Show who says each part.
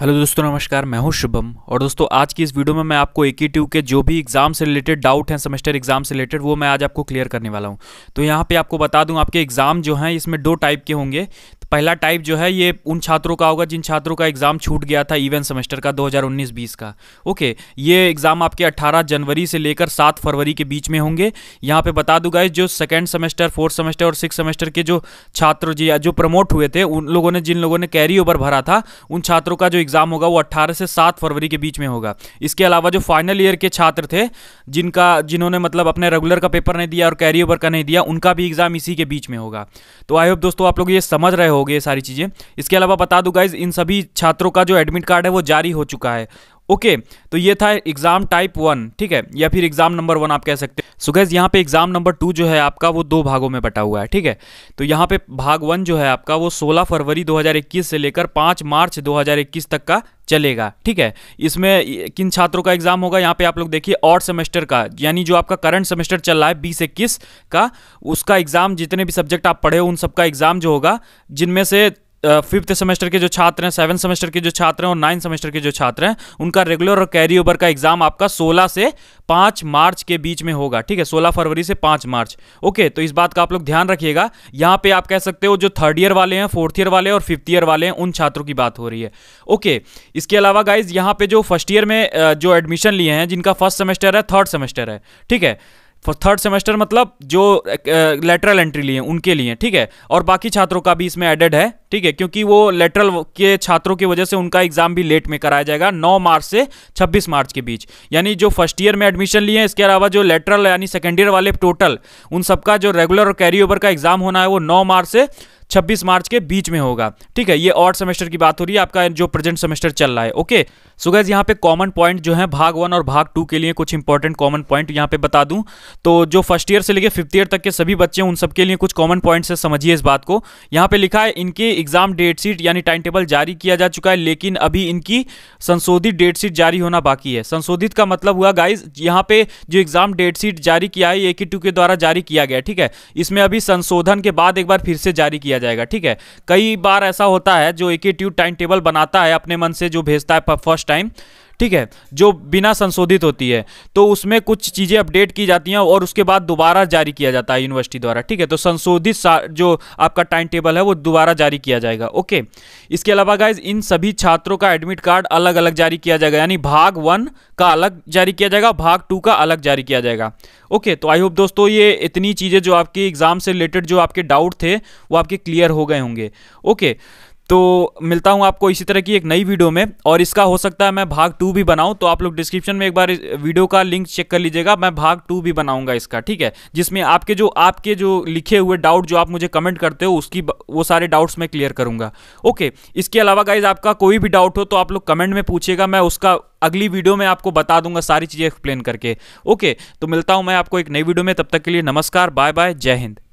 Speaker 1: hello दोस्तों नमस्कार मैं हूं शुभम और दोस्तों आज की इस वीडियो में मैं आपको एक के जो भी एग्ज़ाम से रिलेटेड डाउट हैं सेमेस्टर एग्ज़ाम से रिलेटेड वो मैं आज आपको क्लियर करने वाला हूं तो यहां पे आपको बता दूं आपके एग्ज़ाम जो हैं इसमें दो टाइप के होंगे पहला टाइप जो है ये उन छात्रों का होगा जिन छात्रों का एग्ज़ाम छूट गया था इवन सेमेस्टर का 2019-20 का ओके ये एग्ज़ाम आपके 18 जनवरी से लेकर 7 फरवरी के बीच में होंगे यहाँ पे बता दूंगा जो सेकेंड सेमेस्टर फोर्थ सेमेस्टर और सिक्स सेमेस्टर के जो छात्र जी जो प्रमोट हुए थे उन लोगों ने जिन लोगों ने कैरी ओवर भरा था उन छात्रों का जो एग्ज़ाम होगा वो अट्ठारह से सात फरवरी के बीच में होगा इसके अलावा जो फाइनल ईयर के छात्र थे जिनका जिन्होंने मतलब अपने रेगुलर का पेपर नहीं दिया और कैरी ओवर का नहीं दिया उनका भी एग्ज़ाम इसी के बीच में होगा तो आई होप दोस्तों आप लोग ये समझ रहे हो हो सारी चीज़ें इसके अलावा बता दूँ गाइज इन सभी छात्रों का जो एडमिट कार्ड है वो जारी हो चुका है ओके तो ये था एग्ज़ाम टाइप वन ठीक है या फिर एग्ज़ाम नंबर वन आप कह सकते सो गैज यहाँ पे एग्जाम नंबर टू जो है आपका वो दो भागों में बटा हुआ है ठीक है तो यहाँ पे भाग वन जो है आपका वो 16 फरवरी 2021 से लेकर 5 मार्च 2021 तक का चलेगा ठीक है इसमें किन छात्रों का एग्जाम होगा यहाँ पे आप लोग देखिए और सेमेस्टर का यानी जो आपका करंट सेमेस्टर चल रहा है बीस इक्कीस का उसका एग्जाम जितने भी सब्जेक्ट आप पढ़े हो उन सबका एग्जाम जो होगा जिनमें से फिफ्थ सेमेस्टर के जो छात्र हैं सेवन सेमेस्टर के जो छात्र हैं और नाइन्थ सेमेस्टर के जो छात्र हैं उनका रेगुलर और कैरी ओवर का एग्जाम आपका 16 से 5 मार्च के बीच में होगा ठीक है 16 फरवरी से 5 मार्च ओके तो इस बात का आप लोग ध्यान रखिएगा यहाँ पे आप कह सकते हो जो थर्ड ईयर वाले हैं फोर्थ ईयर वाले और फिफ्थ ईयर वाले हैं उन छात्रों की बात हो रही है ओके इसके अलावा गाइज यहाँ पे जो फर्स्ट ईयर में जो एडमिशन लिए हैं जिनका फर्स्ट सेमेस्टर है थर्ड सेमेस्टर है ठीक है फॉर थर्ड सेमेस्टर मतलब जो लेटरल एंट्री लिए उनके लिए ठीक है और बाकी छात्रों का भी इसमें एडेड है ठीक है क्योंकि वो लेटरल के छात्रों की वजह से उनका एग्जाम भी लेट में कराया जाएगा 9 मार्च से 26 मार्च के बीच यानी जो फर्स्ट ईयर में एडमिशन लिए हैं इसके अलावा जो लेटरल यानी सेकेंड ईयर वाले टोटल उन सबका जो रेगुलर और कैरी ओवर का एग्जाम होना है वो नौ मार्च से 26 मार्च के बीच में होगा ठीक है ये और सेमेस्टर की बात हो रही है आपका जो प्रेजेंट सेमेस्टर चल रहा है ओके सो गैस यहाँ पे कॉमन पॉइंट जो है भाग वन और भाग टू के लिए कुछ इंपॉर्टेंट कॉमन पॉइंट यहाँ पे बता दूं तो जो फर्स्ट ईयर से लेकर फिफ्थ ईयर तक के सभी बच्चे उन सबके लिए कुछ कॉमन पॉइंट से समझिए इस बात को यहाँ पे लिखा है इनके एग्जाम डेट शीट यानी टाइम टेबल जारी किया जा चुका है लेकिन अभी इनकी संशोधित डेट शीट जारी होना बाकी है संशोधित का मतलब हुआ गाइज यहाँ पे जो एग्जाम डेट शीट जारी किया है ए के द्वारा जारी किया गया ठीक है इसमें अभी संशोधन के बाद एक बार फिर से जारी किया जाएगा ठीक है कई बार ऐसा होता है जो एक ही ट्यूब टाइम टेबल बनाता है अपने मन से जो भेजता है फर्स्ट टाइम ठीक है जो बिना संशोधित होती है तो उसमें कुछ चीज़ें अपडेट की जाती हैं और उसके बाद दोबारा जारी किया जाता है यूनिवर्सिटी द्वारा ठीक है तो संशोधित जो आपका टाइम टेबल है वो दोबारा जारी किया जाएगा ओके इसके अलावा गाइज इन सभी छात्रों का एडमिट कार्ड अलग अलग जारी किया जाएगा यानी भाग वन का अलग जारी किया जाएगा भाग टू का अलग जारी किया जाएगा ओके तो आई होप दोस्तों ये इतनी चीज़ें जो आपकी एग्ज़ाम से रिलेटेड जो आपके डाउट थे वो आपके क्लियर हो गए होंगे ओके तो मिलता हूँ आपको इसी तरह की एक नई वीडियो में और इसका हो सकता है मैं भाग टू भी बनाऊँ तो आप लोग डिस्क्रिप्शन में एक बार वीडियो का लिंक चेक कर लीजिएगा मैं भाग टू भी बनाऊँगा इसका ठीक है जिसमें आपके जो आपके जो लिखे हुए डाउट जो आप मुझे कमेंट करते हो उसकी वो सारे डाउट्स मैं क्लियर करूँगा ओके इसके अलावा गाइज आपका कोई भी डाउट हो तो आप लोग कमेंट में पूछिएगा मैं उसका अगली वीडियो में आपको बता दूंगा सारी चीज़ें एक्सप्लेन करके ओके तो मिलता हूँ मैं आपको एक नई वीडियो में तब तक के लिए नमस्कार बाय बाय जय हिंद